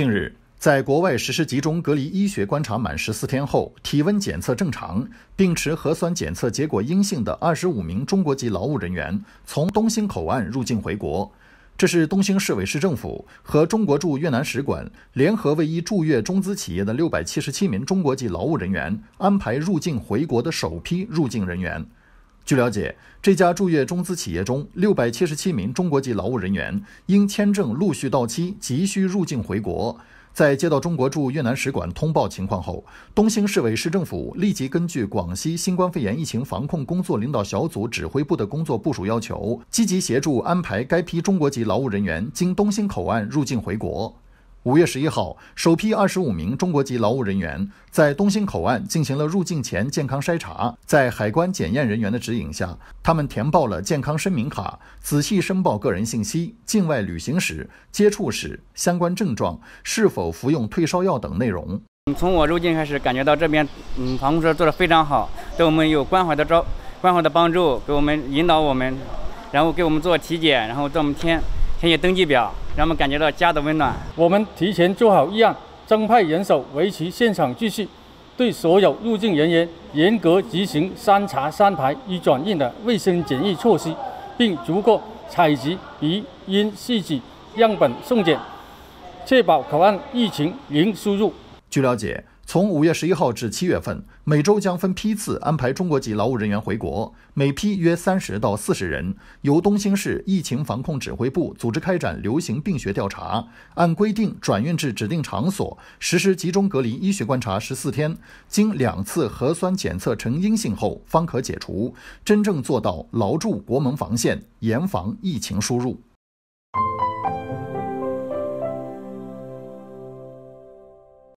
近日，在国外实施集中隔离医学观察满十四天后，体温检测正常，并持核酸检测结果阴性的二十五名中国籍劳务人员从东兴口岸入境回国。这是东兴市委市政府和中国驻越南使馆联合为一驻越中资企业的六百七十七名中国籍劳务人员安排入境回国的首批入境人员。据了解，这家驻越中资企业中，六百七十七名中国籍劳务人员因签证陆续到期，急需入境回国。在接到中国驻越南使馆通报情况后，东兴市委市政府立即根据广西新冠肺炎疫情防控工作领导小组指挥部的工作部署要求，积极协助安排该批中国籍劳务人员经东兴口岸入境回国。五月十一号，首批二十五名中国籍劳务人员在东兴口岸进行了入境前健康筛查。在海关检验人员的指引下，他们填报了健康声明卡，仔细申报个人信息、境外旅行史、接触史、相关症状、是否服用退烧药等内容。从我入境开始，感觉到这边嗯防控措做得非常好，对我们有关怀的照、关怀的帮助，给我们引导我们，然后给我们做体检，然后这我们填。填写登记表，让我们感觉到家的温暖。我们提前做好预案，增派人手，维持现场秩序，对所有入境人员严格执行“三查三排一转运”的卫生检疫措施，并逐个采集鼻咽拭子样本送检，确保口岸疫情零输入。据了解。从五月十一号至七月份，每周将分批次安排中国籍劳务人员回国，每批约三十到四十人，由东兴市疫情防控指挥部组织开展流行病学调查，按规定转运至指定场所，实施集中隔离医学观察十四天，经两次核酸检测呈阴性后方可解除，真正做到牢住国门防线，严防疫情输入。